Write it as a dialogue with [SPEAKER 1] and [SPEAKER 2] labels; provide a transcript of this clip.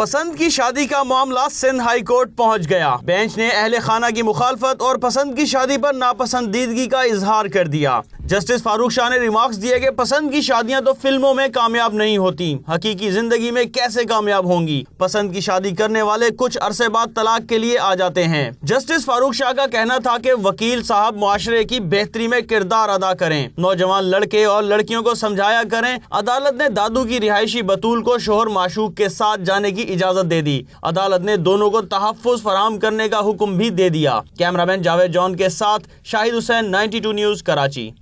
[SPEAKER 1] पसंद की शादी का मामला सिंध हाई कोर्ट पहुंच गया बेंच ने अहल खाना की मुखालफत और पसंद की शादी पर नापसंदीदगी का इजहार कर दिया जस्टिस फारूक शाह ने रिमार्क्स दिए कि पसंद की शादियां तो फिल्मों में कामयाब नहीं होती हकीकी जिंदगी में कैसे कामयाब होंगी पसंद की शादी करने वाले कुछ अरसे बाद तलाक के लिए आ जाते हैं जस्टिस फारूक शाह का कहना था कि वकील साहब मुआरे की बेहतरी में किरदार अदा करें नौजवान लड़के और लड़कियों को समझाया करें अदालत ने दादू की रिहायशी बतूल को शोहर माशूक के साथ जाने की इजाजत दे दी अदालत ने दोनों को तहफ़ फराम करने का हुक्म भी दे दिया कैमरामैन जावेद जॉन के साथ शाहिद हुसैन 92 न्यूज़ कराची